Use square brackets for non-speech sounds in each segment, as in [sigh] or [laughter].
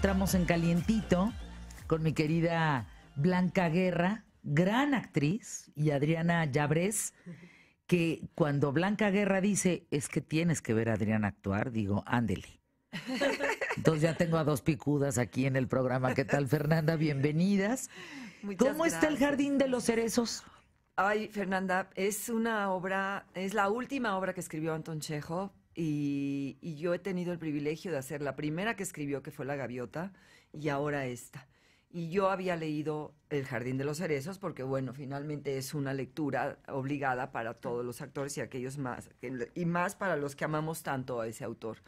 Entramos en calientito con mi querida Blanca Guerra, gran actriz, y Adriana Llabrés, que cuando Blanca Guerra dice, es que tienes que ver a Adriana actuar, digo, ándele. Entonces ya tengo a dos picudas aquí en el programa. ¿Qué tal, Fernanda? Bienvenidas. ¿Cómo está el Jardín de los Cerezos? Ay, Fernanda, es una obra, es la última obra que escribió Anton Chejo y, yo he tenido el privilegio de hacer la primera que escribió, que fue La Gaviota, y ahora esta. Y yo había leído El Jardín de los Cerezos, porque bueno, finalmente es una lectura obligada para todos los actores y aquellos más, y más para los que amamos tanto a ese autor.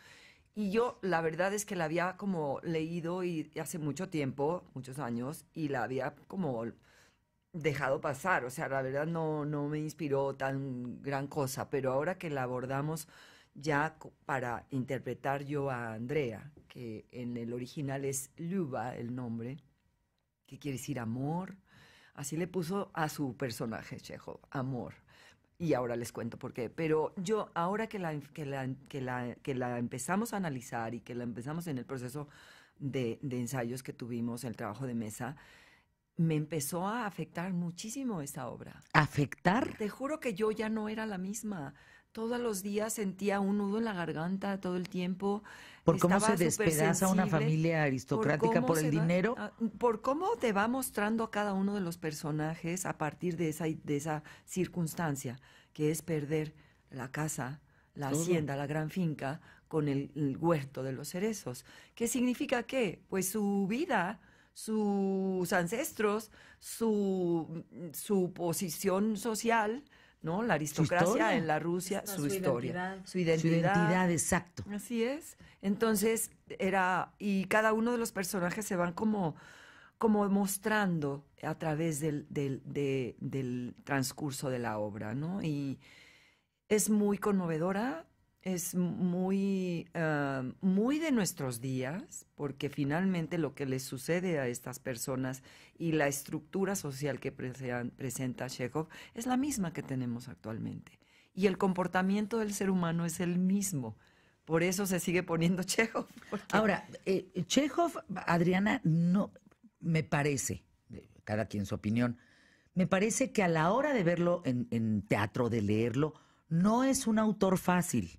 Y yo la verdad es que la había como leído y hace mucho tiempo, muchos años, y la había como dejado pasar. O sea, la verdad no, no me inspiró tan gran cosa, pero ahora que la abordamos ya para interpretar yo a Andrea, que en el original es Luba el nombre, que quiere decir amor. Así le puso a su personaje Chejo, amor. Y ahora les cuento por qué. Pero yo, ahora que la, em, que la, empezamos a analizar y que la empezamos en el proceso de, de ensayos que tuvimos, el trabajo de mesa, me empezó a afectar muchísimo esa obra. ¿Afectar? Te juro que yo ya no era la misma todos los días sentía un nudo en la garganta todo el tiempo. ¿Por cómo se despedaza una familia aristocrática por, el dinero? Ah, por cómo te va mostrando cada uno de los personajes a partir de esa, de esa circunstancia, que es perder la casa, la hacienda, la gran finca, con el, huerto de los cerezos. ¿Qué significa qué? Pues su vida sus ancestros, su, su posición social, ¿no? La aristocracia en la Rusia, su, historia, su identidad. exacto. Así es. Entonces, era, y cada uno de los personajes se van como, como mostrando a través del, del transcurso de la obra, ¿no? Y es muy conmovedora, es muy, ah, muy de nuestros días, porque finalmente lo que les sucede a estas personas y la estructura social que presenta Chekhov es la misma que tenemos actualmente. Y el comportamiento del ser humano es el mismo. Por eso se sigue poniendo [laughs] Chekhov. Ahora, eh, Chekhov, Adriana, no me parece, cada quien su opinión, me parece que a la hora de verlo en, en teatro, de leerlo, no es un autor fácil.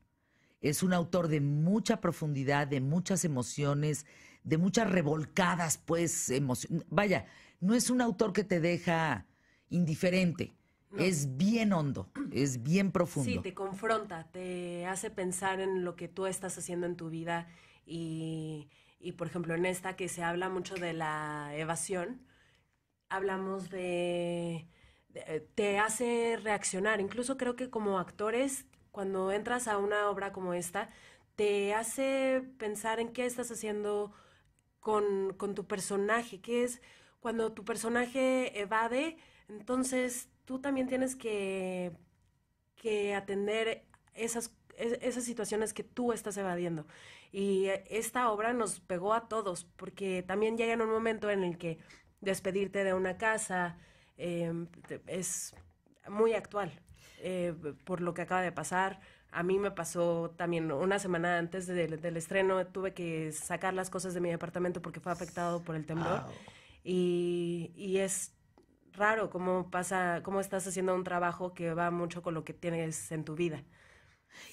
Es un autor de mucha profundidad, de muchas emociones, de muchas revolcadas, pues, emociones. Vaya, no es un autor que te deja indiferente. Es bien hondo, es bien profundo. Sí, te confronta, te hace pensar en lo que tú estás haciendo en tu vida y, por ejemplo, en esta que se habla mucho de la evasión, hablamos de te hace reaccionar. Incluso creo que como actores cuando entras a una obra como esta, te hace pensar en qué estás haciendo con, tu personaje, que es cuando tu personaje evade, entonces tú también tienes que, atender e-, esas, situaciones que tú estás evadiendo. Y esta obra nos pegó a todos, porque también llega en un momento en el que despedirte de una casa em, es muy actual. Eh, por lo que acaba de pasar. A mí me pasó también una semana antes del estreno, tuve que sacar las cosas de mi departamento porque fue afectado por el temblor. Ah, y, es raro cómo pasa, cómo estás haciendo un trabajo que va mucho con lo que tienes en tu vida.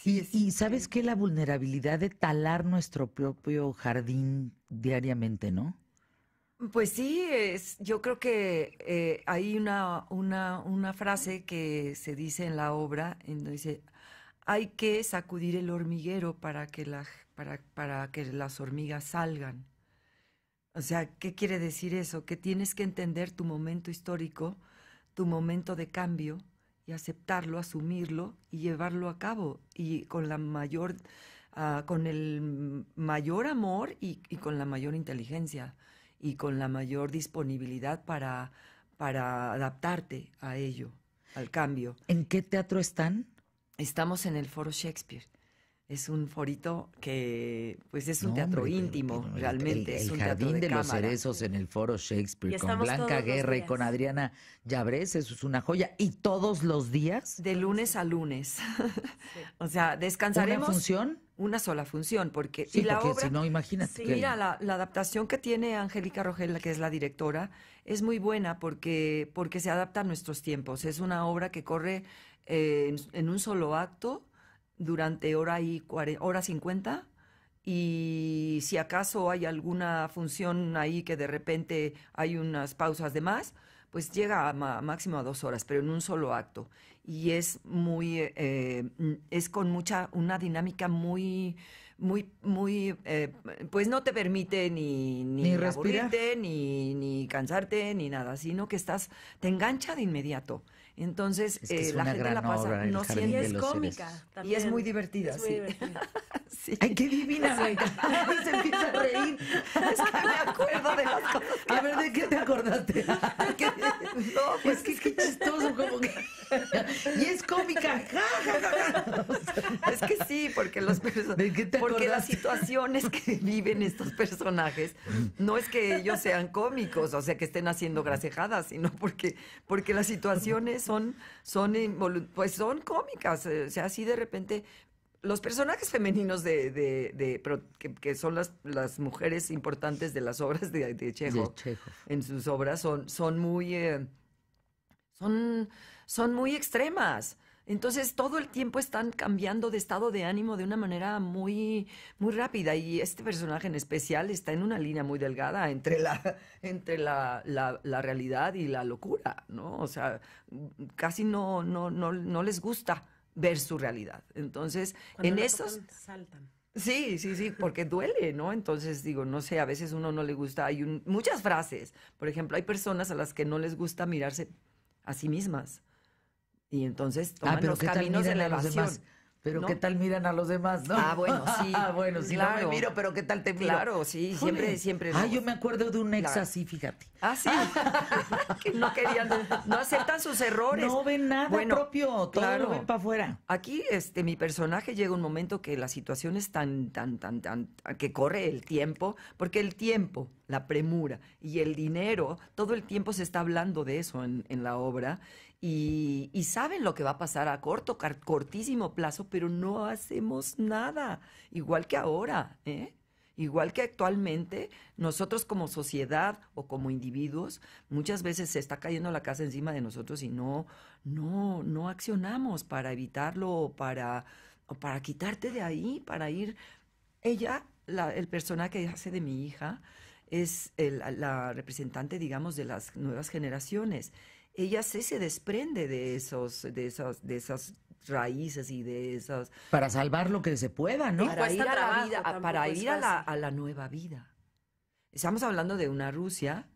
Y, y sabes que la vulnerabilidad de talar nuestro propio jardín diariamente, ¿no? Pues sí, yo creo que eh, hay una, una, frase que se dice en la obra, donde dice, hay que sacudir el hormiguero para que, la, para, para que las hormigas salgan. O sea, ¿qué quiere decir eso? Que tienes que entender tu momento histórico, tu momento de cambio y aceptarlo, asumirlo y llevarlo a cabo y con la mayor, ah, con el mayor amor y con la mayor inteligencia y con la mayor disponibilidad para, para adaptarte a ello, al cambio. ¿En qué teatro están? Estamos en el Foro Shakespeare. Es un forito que, pues, es un teatro íntimo, realmente. El, jardín de, los cerezos en el Foro Shakespeare, con Blanca Guerra y con Adriana Llabrés, eso es una joya. ¿Y todos los días? De lunes a lunes. [laughs] o sea, descansaremos. función? una sola función, porque... la si no, imagínate. Sí, mira, la, adaptación que tiene Angélica Rogel, que es la directora, es muy buena porque, porque se adapta a nuestros tiempos. Es una obra que corre eh, en, un solo acto durante hora y cuare, hora cincuenta y si acaso hay alguna función ahí que de repente hay unas pausas de más, pues llega a máximo a dos horas, pero en un solo acto. Y es muy, eh, eh, es con mucha, una dinámica muy, muy, muy, eh, pues no te permite ni, ni, ni ni, ni cansarte, ni nada, sino que estás, te engancha de inmediato. Entonces, eh, la gente la pasa. no siente. Y es cómica. Y es muy divertida. sí. [laughs] sí. Ay, qué divina. güey. [laughs] Ay, se empieza a reír. Es que me acuerdo de las a ver, ¿de qué te acordaste? No, pues [laughs] es que es pues chistoso, como Y es cómica. [laughs] es que sí, porque los porque las situaciones que [laughs] viven estos personajes no es que ellos sean cómicos, o sea, que estén haciendo gracejadas, sino porque porque las situaciones son son pues son cómicas, eh, o sea, así de repente los personajes femeninos de, de, de, que, son las, las mujeres importantes de las obras de, Chejo, en sus obras son, son muy eh, son, son muy extremas. Entonces todo el tiempo están cambiando de estado de ánimo de una manera muy, muy rápida y este personaje en especial está en una línea muy delgada entre la, [laughs] realidad y la locura, ¿no? O sea, casi no, no, no, no les gusta ver su realidad. Entonces, en esos... saltan. Sí, sí, sí, porque duele, ¿no? Entonces digo, no sé, a veces uno no le gusta, hay muchas frases, por ejemplo, hay personas a las que no les gusta mirarse a sí mismas y entonces ah, toman los caminos de la demás Pero qué tal miran a los demás, ¿no? Ah, bueno, sí. [laughs] ah, bueno, sí, claro. no me miro, pero qué tal te miro. Claro, sí, siempre, siempre. Ah, yo me acuerdo de un ex así, fíjate. Ah, sí. [laughs] [laughs] no querían, no aceptan sus errores. No ven nada propio, todo claro. lo ven para afuera. Aquí, este, mi personaje llega un momento que la situación es tan, tan, tan, tan, que corre el tiempo, porque el tiempo la premura y el dinero, todo el tiempo se está hablando de eso en, la obra y, saben lo que va a pasar a corto, cortísimo plazo, pero no hacemos nada, igual que ahora, ¿eh? Igual que actualmente, nosotros como sociedad o como individuos, muchas veces se está cayendo la casa encima de nosotros y no, no, no accionamos para evitarlo o para, para quitarte de ahí, para ir. Ella, el personaje que hace de mi hija, es la representante, digamos, de las nuevas generaciones. Ella se desprende de esos, de esas, de esas raíces y de esas. Para salvar lo que se pueda, ¿no? Para ir a vida, para ir a la, a la nueva vida. Estamos hablando de una Rusia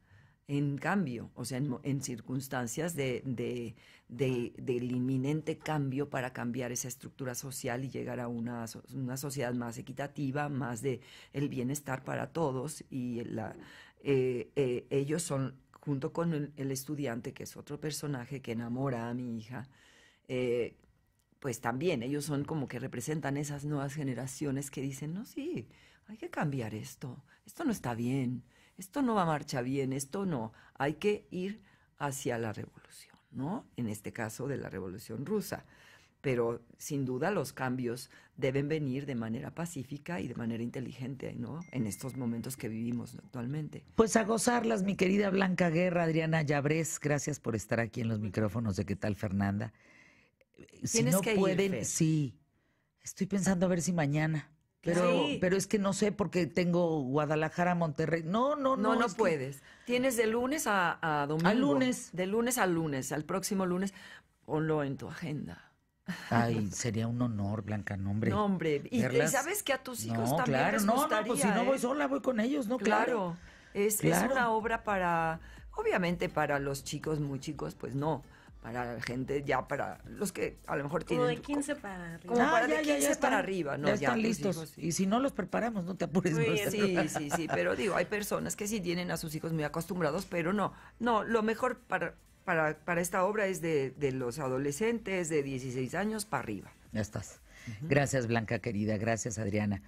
en cambio, o sea, en, circunstancias de, del inminente cambio para cambiar esa estructura social y llegar a una, sociedad más equitativa, más de el bienestar para todos y eh, eh, ellos son, junto con el, estudiante, que es otro personaje que enamora a mi hija, eh, pues también ellos son como que representan esas nuevas generaciones que dicen, no, sí, hay que cambiar esto, esto no está bien esto no va a marcha bien, esto no, hay que ir hacia la revolución, ¿no? En este caso de la revolución rusa. Pero sin duda los cambios deben venir de manera pacífica y de manera inteligente, ¿no? En estos momentos que vivimos actualmente. Pues a gozarlas, mi querida Blanca Guerra, Adriana Llabrés, gracias por estar aquí en los micrófonos de ¿Qué tal, Fernanda? Si Tienes no que pueden, sí. Estoy pensando a ver si mañana pero, pero es que no sé porque tengo Guadalajara, Monterrey. No, no, no. No, no puedes. Tienes de lunes a, domingo. Al lunes. De lunes a lunes, al próximo lunes. Ponlo en tu agenda. Ay, sería un honor, Blanca, nombre. No, hombre. Y, sabes que a tus hijos también les gustaría, no, no, pues si no voy ¿eh? sola, voy con ellos, ¿no? Claro. claro. es una obra para, obviamente para los chicos muy chicos, pues no para gente ya para los que a lo mejor tienen como de 15 para arriba. Como ah, de 15 para arriba, no, ya están listos. Y si no los preparamos, no te apures. sí, sí, sí, pero digo, hay personas que sí tienen a sus hijos muy acostumbrados, pero no. No, lo mejor para para, esta obra es de, los adolescentes de 16 años para arriba. Ya estás. Gracias, Blanca querida, gracias, Adriana.